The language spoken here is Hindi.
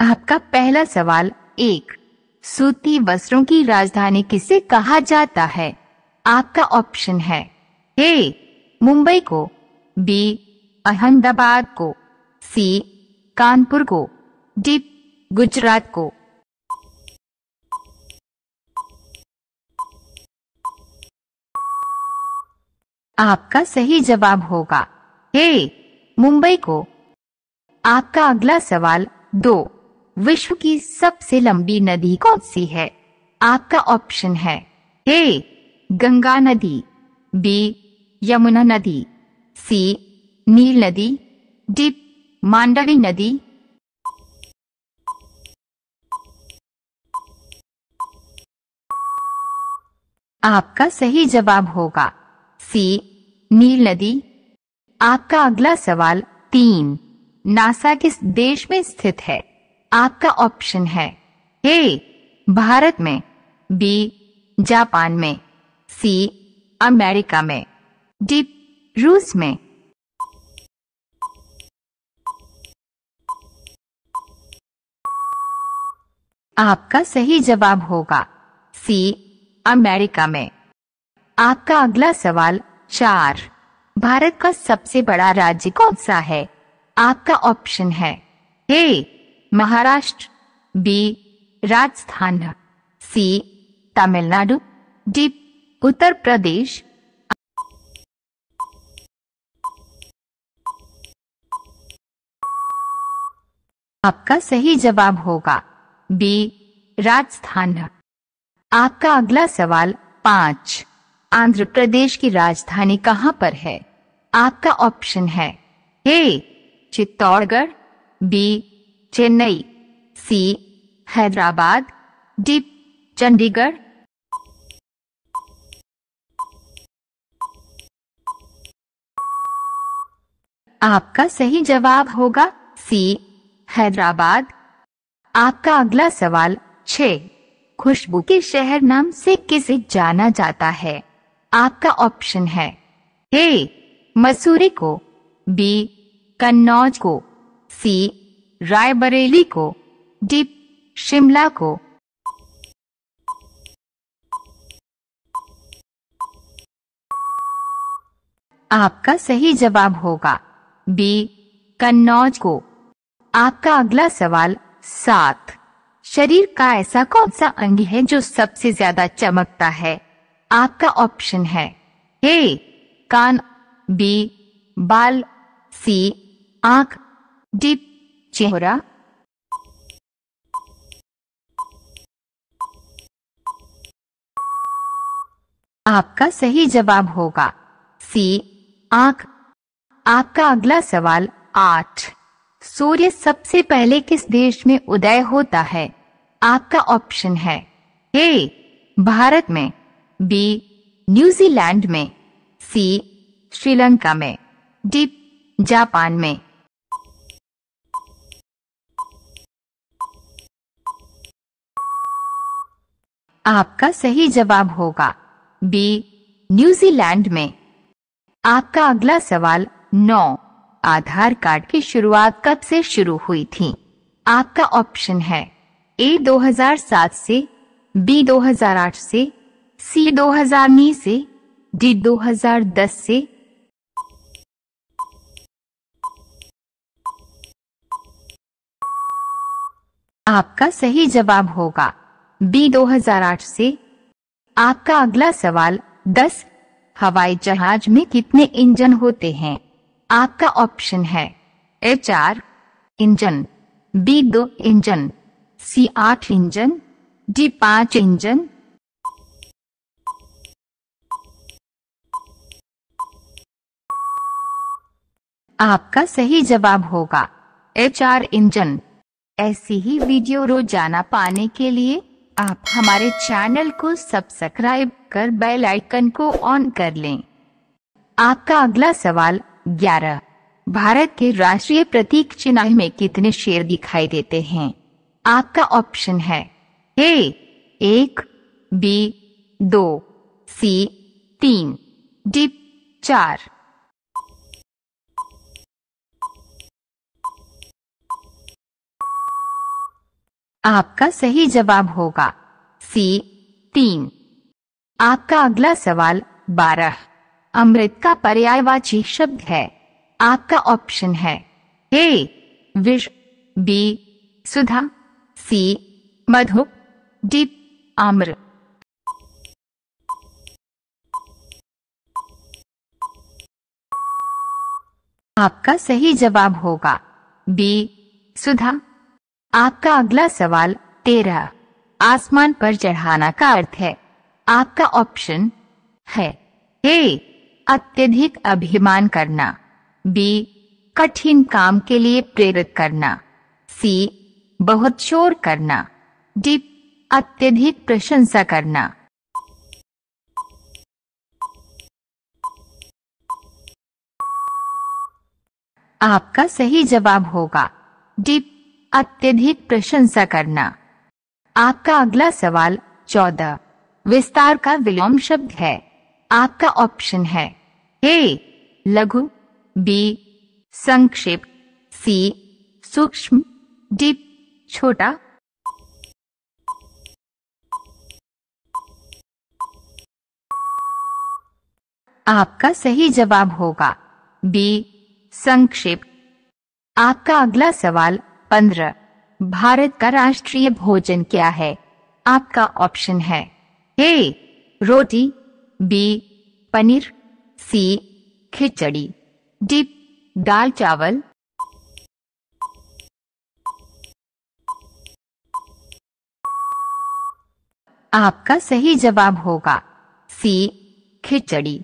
आपका पहला सवाल एक सूती वस्त्रों की राजधानी किसे कहा जाता है आपका ऑप्शन है ए मुंबई को बी अहमदाबाद को सी कानपुर को डी गुजरात को आपका सही जवाब होगा हे मुंबई को आपका अगला सवाल दो विश्व की सबसे लंबी नदी कौन सी है आपका ऑप्शन है ए गंगा नदी बी यमुना नदी सी नील नदी डी मांडवी नदी आपका सही जवाब होगा सी नील नदी आपका अगला सवाल तीन नासा किस देश में स्थित है आपका ऑप्शन है ए भारत में बी जापान में सी अमेरिका में डी रूस में आपका सही जवाब होगा सी अमेरिका में आपका अगला सवाल चार भारत का सबसे बड़ा राज्य कौन सा है आपका ऑप्शन है A Maharashtra B Rajasthan C Tamil Nadu D Uttar Pradesh आपका सही जवाब होगा बी राजस्थान आपका अगला सवाल पांच आंध्र प्रदेश की राजधानी कहाँ पर है आपका ऑप्शन है A Chittorgarh B Chennai C Hyderabad D Chandigarh आपका सही जवाब होगा सी हैदराबाद आपका अगला सवाल छ खुशबू के शहर नाम से किसे जाना जाता है आपका ऑप्शन है ए मसूरी को बी कन्नौज को सी रायबरेली को डीप शिमला को आपका सही जवाब होगा बी कन्नौज को आपका अगला सवाल सात शरीर का ऐसा कौन सा अंग है जो सबसे ज्यादा चमकता है आपका ऑप्शन है ए कान बी बाल सी आंख डी चेहरा आपका सही जवाब होगा सी आंख आपका अगला सवाल आठ सूर्य सबसे पहले किस देश में उदय होता है आपका ऑप्शन है ए भारत में बी न्यूजीलैंड में सी श्रीलंका में डी जापान में आपका सही जवाब होगा बी न्यूजीलैंड में आपका अगला सवाल नौ आधार कार्ड की शुरुआत कब से शुरू हुई थी आपका ऑप्शन है ए 2007 से बी 2008 से सी 2009 से डी 2010 से आपका सही जवाब होगा बी 2008 से आपका अगला सवाल 10 हवाई जहाज में कितने इंजन होते हैं आपका ऑप्शन है ए चार इंजन बी दो इंजन सी आठ इंजन डी पांच इंजन आपका सही जवाब होगा एच आर इंजन ऐसी ही वीडियो रोजाना पाने के लिए आप हमारे चैनल को सब्सक्राइब कर बेल आइकन को ऑन कर लें आपका अगला सवाल ग्यारह भारत के राष्ट्रीय प्रतीक चिन्ह में कितने शेर दिखाई देते हैं आपका ऑप्शन है ए एक बी दो सी तीन डी चार आपका सही जवाब होगा सी तीन आपका अगला सवाल बारह अमृत का पर्यायवाची शब्द है आपका ऑप्शन है ए विष बी सुधा सी मधु डी आम्र आपका सही जवाब होगा बी सुधा आपका अगला सवाल तेरह आसमान पर चढ़ाना का अर्थ है आपका ऑप्शन है ए अत्यधिक अभिमान करना बी कठिन काम के लिए प्रेरित करना सी बहुत शोर करना डी अत्यधिक प्रशंसा करना आपका सही जवाब होगा डी अत्यधिक प्रशंसा करना आपका अगला सवाल चौदह विस्तार का विलोम शब्द है आपका ऑप्शन है ए लघु बी संक्षिप्त सी सूक्ष्म डी छोटा आपका सही जवाब होगा बी संक्षिप्त आपका अगला सवाल पंद्रह भारत का राष्ट्रीय भोजन क्या है आपका ऑप्शन है ए रोटी B paneer C khichdi D दाल चावल आपका सही जवाब होगा सी खिचड़ी